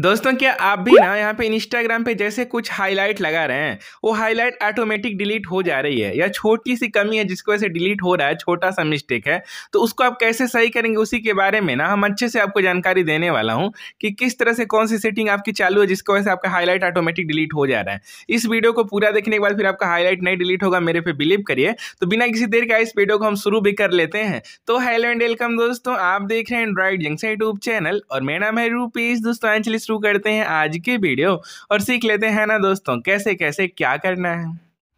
दोस्तों क्या आप भी ना यहाँ पे इंस्टाग्राम पे जैसे कुछ हाईलाइट लगा रहे हैं वो हाईलाइट ऑटोमेटिक डिलीट हो जा रही है या छोटी सी कमी है जिसको ऐसे डिलीट हो रहा है छोटा सा मिस्टेक है तो उसको आप कैसे सही करेंगे उसी के बारे में ना हम अच्छे से आपको जानकारी देने वाला हूँ कि किस तरह से कौन सी सेटिंग आपकी चालू है जिसकी वजह से आपका हाईलाइट ऑटोमेटिक डिलीट हो जा रहा है इस वीडियो को पूरा देखने के बाद फिर आपका हाईलाइट नहीं डिलीट होगा मेरे पे बिलीव करिए तो बिना किसी देर के इस वीडियो को हम शुरू भी कर लेते हैं तो हेलो एंड वेलकम दोस्तों आप देख रहे हैं एंड्रॉइड जंक्शन यूट्यूब चैनल और मेरा नाम है रूपीज दोस्तों शुरू करते हैं आज की वीडियो और सीख लेते हैं ना दोस्तों कैसे कैसे क्या करना है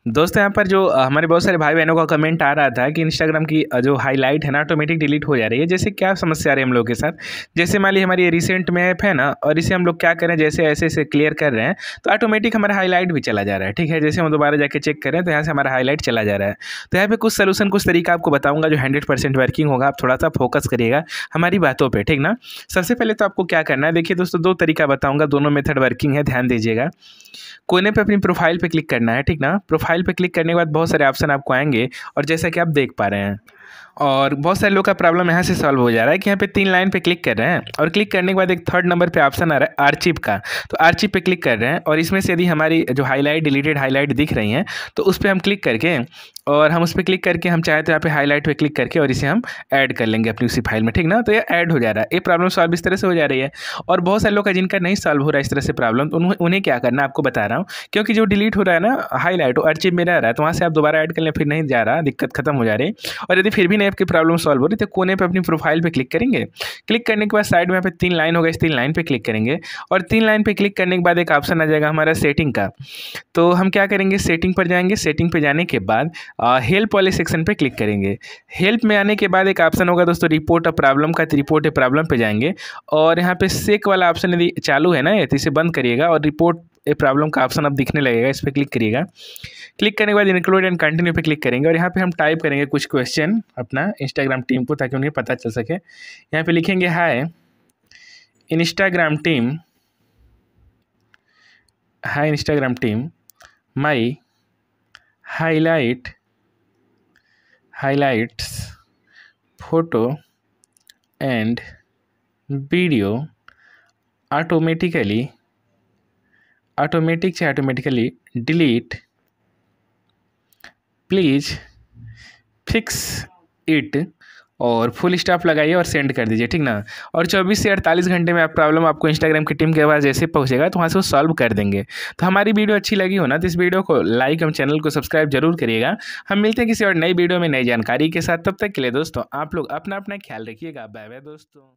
दोस्तों यहाँ पर जो हमारे बहुत सारे भाई बहनों का कमेंट आ रहा था कि इंस्टाग्राम की जो हाईलाइट है ना ऑटोमेटिक डिलीट हो जा रही है जैसे क्या समस्या आ रही है हम लोग के साथ जैसे मान ली हमारी रिसेंट में ऐप है ना और इसे हम लोग क्या करें जैसे ऐसे ऐसे क्लियर कर रहे हैं तो ऑटोमेटिक हमारा हाईलाइट भी चला जा रहा है ठीक है जैसे हम दोबारा जाकर चेक करें तो यहाँ से हमारा हाईलाइट चला जा रहा है तो यहाँ पर कुछ सोलूशन कुछ तरीका आपको बताऊँगा जो हंड्रेड वर्किंग होगा आप थोड़ा सा फोकस करिएगा हमारी बातों पर ठीक ना सबसे पहले तो आपको क्या करना है देखिए दोस्तों दो तरीका बताऊँगा दोनों मेथड वर्किंग है ध्यान दीजिएगा कोने पर अपनी प्रोफाइल पर क्लिक करना है ठीक ना प्रोफाइल फाइल पर क्लिक करने के बाद बहुत सारे ऑप्शन आपको आएंगे और जैसा कि आप देख पा रहे हैं और बहुत सारे लोग का प्रॉब्लम यहाँ से सॉल्व हो जा रहा है कि यहाँ पे तीन लाइन पे क्लिक कर रहे हैं और क्लिक करने के बाद एक थर्ड नंबर पे ऑप्शन आ रहा है आर्चिप का तो आर्चिप पे क्लिक कर रहे हैं और इसमें से यदि हमारी जो हाईलाइट डिलीटेड हाईलाइट दिख रही हैं तो उस पर हम क्लिक करके और हम उस पर क्लिक करके हम चाहे तो यहाँ पे हाईलाइट पे क्लिक करके और इसे हम ऐड कर लेंगे अपनी उसी फाइल में ठीक ना तो ये ऐड हो जा रहा है ये प्रॉब्लम सॉल्व इस तरह से हो जा रही है और बहुत सारे लोग का जिनका नहीं सॉल्व हो रहा है इस तरह से प्रॉब्लम तो उन्हें क्या करना आपको बता रहा हूँ क्योंकि जो डिलीट हो रहा है ना हाईलाइट वो अर्चिव में रह रहा है तो वहाँ से आप दोबारा ऐड कर लें फिर नहीं जा रहा दिक्कत खत्म हो जा रही और यदि फिर भी नहीं आपकी प्रॉब्लम सॉल्व हो रही तो कोने पर अपनी प्रोफाइल पर क्लिक करेंगे क्लिक करने के बाद साइड में यहाँ पे तीन लाइन होगा इस तीन लाइन पर क्लिक करेंगे और तीन लाइन पर क्लिक करने के बाद एक ऑप्शन आ जाएगा हमारा सेटिंग का तो हम क्या करेंगे सेटिंग पर जाएंगे सेटिंग पर जाने के बाद हेल्प वाले सेक्शन पर क्लिक करेंगे हेल्प में आने के बाद एक ऑप्शन होगा दोस्तों रिपोर्ट अ प्रॉब्लम का रिपोर्ट ए प्रॉब्लम पर जाएंगे और यहाँ पे सेक वाला ऑप्शन यदि चालू है ना यदि इसे बंद करिएगा और रिपोर्ट ये प्रॉब्लम का ऑप्शन अब दिखने लगेगा इस पर क्लिक करिएगा क्लिक करने के बाद इंक्लूड एंड कंटिन्यू पे क्लिक करेंगे और यहाँ पे हम टाइप करेंगे कुछ क्वेश्चन अपना इंस्टाग्राम टीम को ताकि उन्हें पता चल सके यहाँ पे लिखेंगे hi Instagram team hi Instagram team my highlight highlights photo and video automatically automatic से automatically delete please fix it और फुल स्टॉप लगाइए और सेंड कर दीजिए ठीक ना और 24 से 48 घंटे में आप प्रॉब्लम आपको इंस्टाग्राम की टीम के पास जैसे पहुंचेगा तो वहाँ से वो सॉल्व कर देंगे तो हमारी वीडियो अच्छी लगी हो ना तो इस वीडियो को लाइक एवं चैनल को सब्सक्राइब जरूर करिएगा हम मिलते हैं किसी और नई वीडियो में नई जानकारी के साथ तब तक के लिए दोस्तों आप लोग अपना अपना ख्याल रखिएगा बाय बाय दोस्तों